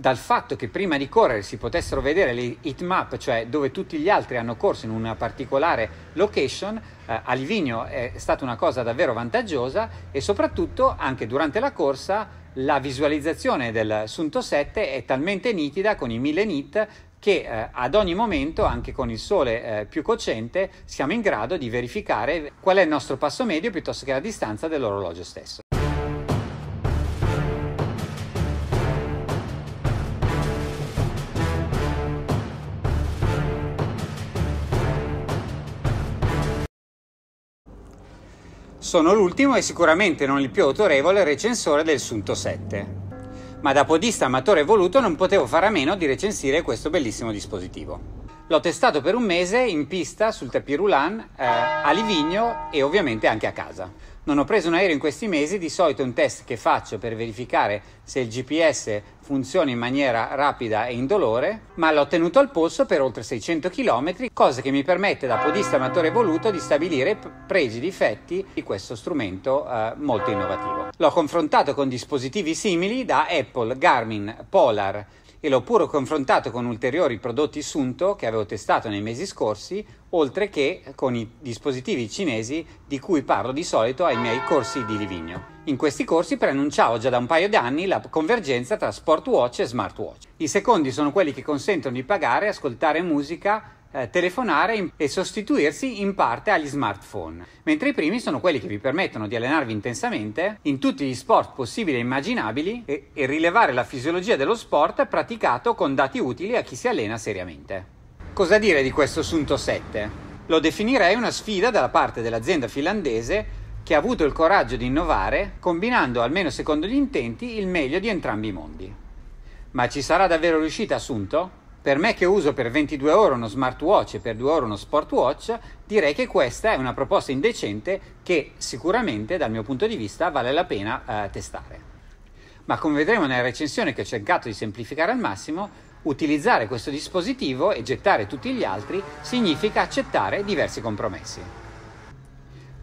dal fatto che prima di correre si potessero vedere le heat map, cioè dove tutti gli altri hanno corso in una particolare location, eh, a Livigno è stata una cosa davvero vantaggiosa e soprattutto anche durante la corsa la visualizzazione del Sunto 7 è talmente nitida con i 1000 nit che eh, ad ogni momento, anche con il sole eh, più cocente, siamo in grado di verificare qual è il nostro passo medio piuttosto che la distanza dell'orologio stesso. Sono l'ultimo e sicuramente non il più autorevole recensore del Sunto 7. Ma da podista amatore voluto non potevo fare a meno di recensire questo bellissimo dispositivo. L'ho testato per un mese in pista sul tapirulan, eh, a Livigno e ovviamente anche a casa. Non ho preso un aereo in questi mesi, di solito è un test che faccio per verificare se il GPS funzioni in maniera rapida e indolore, ma l'ho tenuto al polso per oltre 600 km, cosa che mi permette da podista amatore voluto di stabilire pregi e difetti di questo strumento eh, molto innovativo. L'ho confrontato con dispositivi simili da Apple, Garmin, Polar, e l'ho pure confrontato con ulteriori prodotti Sunto che avevo testato nei mesi scorsi, oltre che con i dispositivi cinesi di cui parlo di solito ai miei corsi di Livigno. In questi corsi preannunciavo già da un paio d'anni la convergenza tra smartwatch e smartwatch. I secondi sono quelli che consentono di pagare e ascoltare musica eh, telefonare e sostituirsi in parte agli smartphone, mentre i primi sono quelli che vi permettono di allenarvi intensamente in tutti gli sport possibili e immaginabili e, e rilevare la fisiologia dello sport praticato con dati utili a chi si allena seriamente. Cosa dire di questo assunto 7? Lo definirei una sfida dalla parte dell'azienda finlandese che ha avuto il coraggio di innovare combinando, almeno secondo gli intenti, il meglio di entrambi i mondi. Ma ci sarà davvero riuscita Assunto? per me che uso per 22 euro uno smartwatch e per 2 euro uno sportwatch, direi che questa è una proposta indecente che sicuramente dal mio punto di vista vale la pena eh, testare. Ma come vedremo nella recensione che ho cercato di semplificare al massimo, utilizzare questo dispositivo e gettare tutti gli altri significa accettare diversi compromessi.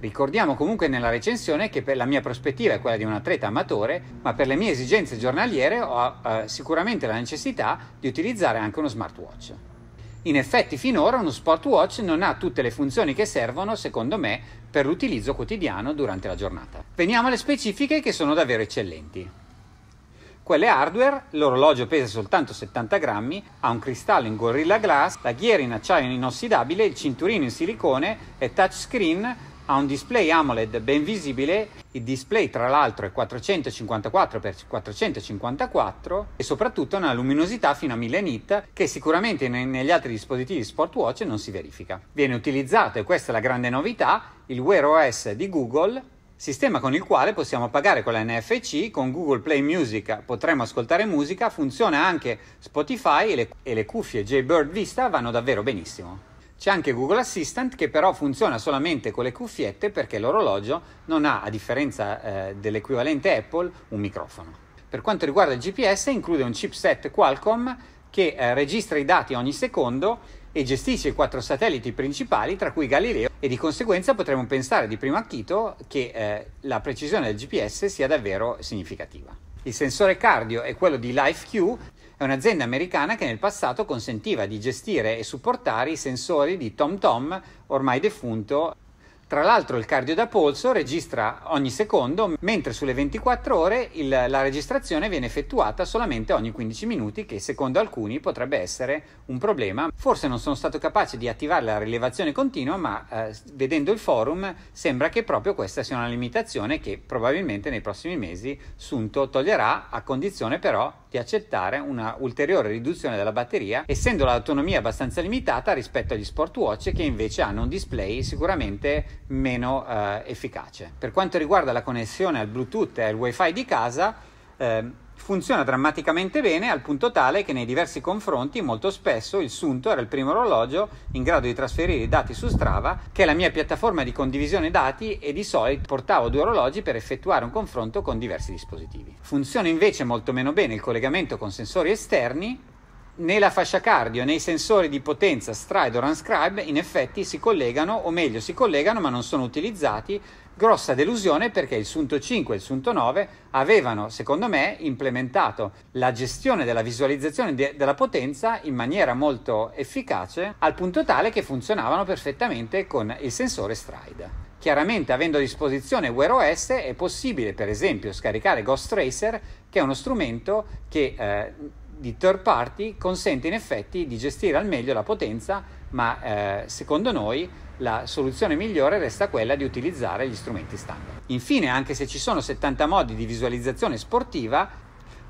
Ricordiamo comunque nella recensione che la mia prospettiva è quella di un atleta amatore, ma per le mie esigenze giornaliere ho eh, sicuramente la necessità di utilizzare anche uno smartwatch. In effetti finora uno smartwatch non ha tutte le funzioni che servono, secondo me, per l'utilizzo quotidiano durante la giornata. Veniamo alle specifiche che sono davvero eccellenti. Quelle hardware, l'orologio pesa soltanto 70 grammi, ha un cristallo in Gorilla Glass, la ghiera in acciaio inossidabile, il cinturino in silicone e touchscreen ha un display AMOLED ben visibile, il display tra l'altro è 454x454 e soprattutto una luminosità fino a 1000 nit che sicuramente negli altri dispositivi Sport Watch non si verifica. Viene utilizzato, e questa è la grande novità, il Wear OS di Google sistema con il quale possiamo pagare con la NFC, con Google Play Music potremo ascoltare musica, funziona anche Spotify e le, e le cuffie J-Bird Vista vanno davvero benissimo. C'è anche Google Assistant che però funziona solamente con le cuffiette perché l'orologio non ha, a differenza eh, dell'equivalente Apple, un microfono. Per quanto riguarda il GPS, include un chipset Qualcomm che eh, registra i dati ogni secondo e gestisce i quattro satelliti principali, tra cui Galileo, e di conseguenza potremmo pensare di primo acchito che eh, la precisione del GPS sia davvero significativa. Il sensore cardio è quello di LifeQ è un'azienda americana che nel passato consentiva di gestire e supportare i sensori di TomTom, ormai defunto. Tra l'altro il cardio da polso registra ogni secondo, mentre sulle 24 ore il, la registrazione viene effettuata solamente ogni 15 minuti, che secondo alcuni potrebbe essere un problema. Forse non sono stato capace di attivare la rilevazione continua, ma eh, vedendo il forum sembra che proprio questa sia una limitazione che probabilmente nei prossimi mesi Sunto toglierà, a condizione però di accettare una ulteriore riduzione della batteria, essendo l'autonomia abbastanza limitata rispetto agli smartwatch che invece hanno un display sicuramente meno eh, efficace. Per quanto riguarda la connessione al Bluetooth e al WiFi di casa, eh, funziona drammaticamente bene al punto tale che nei diversi confronti molto spesso il Sunto era il primo orologio in grado di trasferire i dati su Strava, che è la mia piattaforma di condivisione dati e di solito portavo due orologi per effettuare un confronto con diversi dispositivi. Funziona invece molto meno bene il collegamento con sensori esterni né la fascia cardio né i sensori di potenza Stride o Runscribe in effetti si collegano, o meglio si collegano ma non sono utilizzati. Grossa delusione perché il Sunto 5 e il Sunto 9 avevano, secondo me, implementato la gestione della visualizzazione de- della potenza in maniera molto efficace, al punto tale che funzionavano perfettamente con il sensore Stride. Chiaramente avendo a disposizione Wear OS è possibile per esempio scaricare Ghost Tracer, che è uno strumento che eh, di third party consente in effetti di gestire al meglio la potenza, ma eh, secondo noi la soluzione migliore resta quella di utilizzare gli strumenti standard. Infine, anche se ci sono 70 modi di visualizzazione sportiva,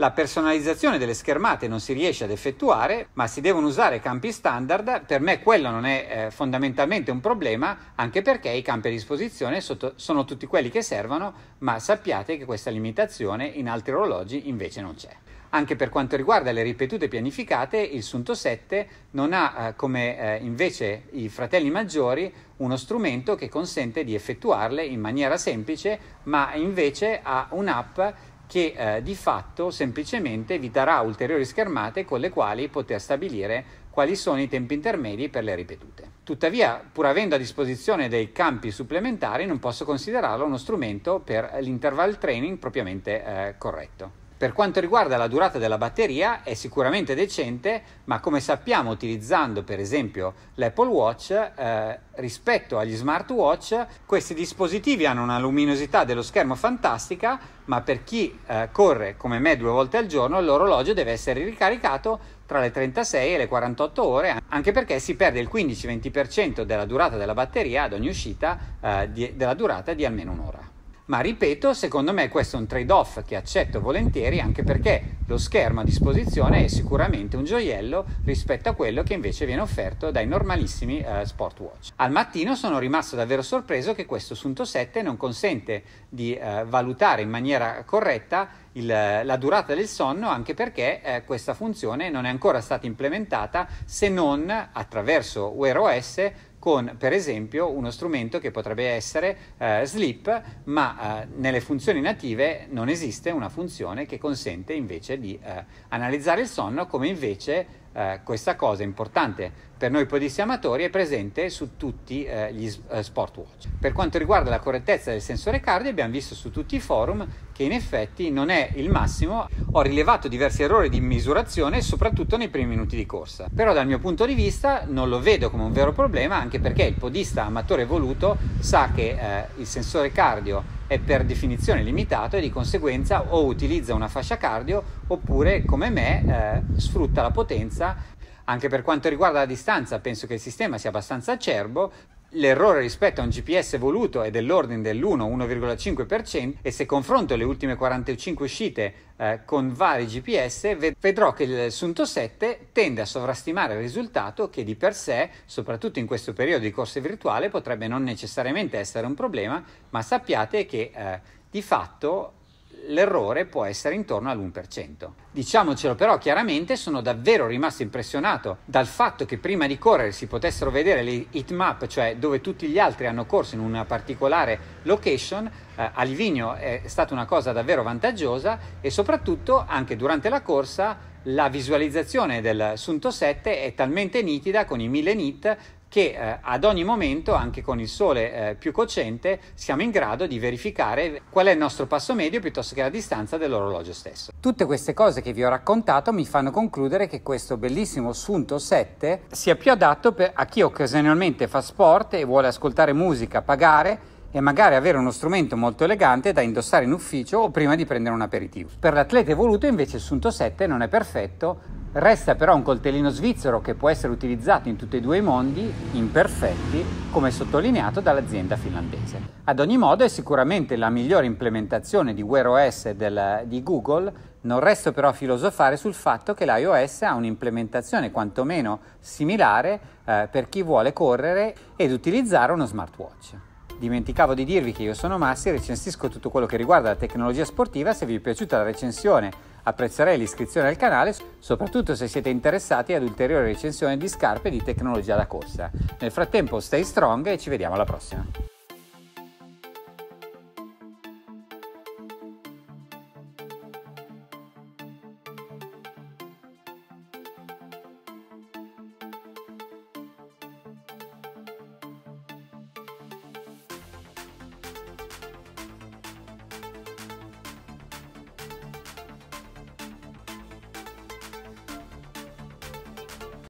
la personalizzazione delle schermate non si riesce ad effettuare, ma si devono usare campi standard. Per me quello non è eh, fondamentalmente un problema, anche perché i campi a disposizione sotto, sono tutti quelli che servono, ma sappiate che questa limitazione in altri orologi invece non c'è. Anche per quanto riguarda le ripetute pianificate, il Sunto 7 non ha, eh, come eh, invece i fratelli maggiori, uno strumento che consente di effettuarle in maniera semplice, ma invece ha un'app che eh, di fatto semplicemente vi darà ulteriori schermate con le quali poter stabilire quali sono i tempi intermedi per le ripetute. Tuttavia, pur avendo a disposizione dei campi supplementari, non posso considerarlo uno strumento per l'interval training propriamente eh, corretto. Per quanto riguarda la durata della batteria è sicuramente decente, ma come sappiamo utilizzando per esempio l'Apple Watch, eh, rispetto agli smartwatch, questi dispositivi hanno una luminosità dello schermo fantastica, ma per chi eh, corre come me due volte al giorno l'orologio deve essere ricaricato tra le 36 e le 48 ore, anche perché si perde il 15-20% della durata della batteria ad ogni uscita eh, di, della durata di almeno un'ora ma ripeto, secondo me questo è un trade-off che accetto volentieri anche perché lo schermo a disposizione è sicuramente un gioiello rispetto a quello che invece viene offerto dai normalissimi eh, sportwatch. Al mattino sono rimasto davvero sorpreso che questo Sunto 7 non consente di eh, valutare in maniera corretta il, la durata del sonno anche perché eh, questa funzione non è ancora stata implementata se non attraverso Wear OS con per esempio uno strumento che potrebbe essere eh, Slip, ma eh, nelle funzioni native non esiste una funzione che consente invece di eh, analizzare il sonno come invece eh, questa cosa importante per noi podisti amatori è presente su tutti eh, gli eh, sportwatch. Per quanto riguarda la correttezza del sensore cardio abbiamo visto su tutti i forum che in effetti non è il massimo, ho rilevato diversi errori di misurazione soprattutto nei primi minuti di corsa, però dal mio punto di vista non lo vedo come un vero problema anche perché il podista amatore voluto sa che eh, il sensore cardio è per definizione limitato e di conseguenza o utilizza una fascia cardio oppure come me eh, sfrutta la potenza anche per quanto riguarda la distanza penso che il sistema sia abbastanza acerbo L'errore rispetto a un GPS voluto è dell'ordine dell'1-1,5% e se confronto le ultime 45 uscite eh, con vari GPS ved- vedrò che il Sunto 7 tende a sovrastimare il risultato che di per sé, soprattutto in questo periodo di corsa virtuale, potrebbe non necessariamente essere un problema, ma sappiate che eh, di fatto l'errore può essere intorno all'1%. Diciamocelo però chiaramente, sono davvero rimasto impressionato dal fatto che prima di correre si potessero vedere le heat map, cioè dove tutti gli altri hanno corso in una particolare location, eh, a Livigno è stata una cosa davvero vantaggiosa e soprattutto anche durante la corsa la visualizzazione del Sunto 7 è talmente nitida con i 1000 nit che eh, ad ogni momento, anche con il sole eh, più cocente, siamo in grado di verificare qual è il nostro passo medio piuttosto che la distanza dell'orologio stesso. Tutte queste cose che vi ho raccontato mi fanno concludere che questo bellissimo Sunto 7 sia più adatto per, a chi occasionalmente fa sport e vuole ascoltare musica, pagare e magari avere uno strumento molto elegante da indossare in ufficio o prima di prendere un aperitivo. Per l'atleta evoluto invece il Sunto 7 non è perfetto, Resta però un coltellino svizzero che può essere utilizzato in tutti e due i mondi, imperfetti, come sottolineato dall'azienda finlandese. Ad ogni modo è sicuramente la migliore implementazione di Wear OS del, di Google, non resto però a filosofare sul fatto che l'iOS ha un'implementazione quantomeno similare eh, per chi vuole correre ed utilizzare uno smartwatch. Dimenticavo di dirvi che io sono Massi, e recensisco tutto quello che riguarda la tecnologia sportiva, se vi è piaciuta la recensione apprezzerei l'iscrizione al canale, soprattutto se siete interessati ad ulteriori recensioni di scarpe di tecnologia da corsa. Nel frattempo stay strong e ci vediamo alla prossima!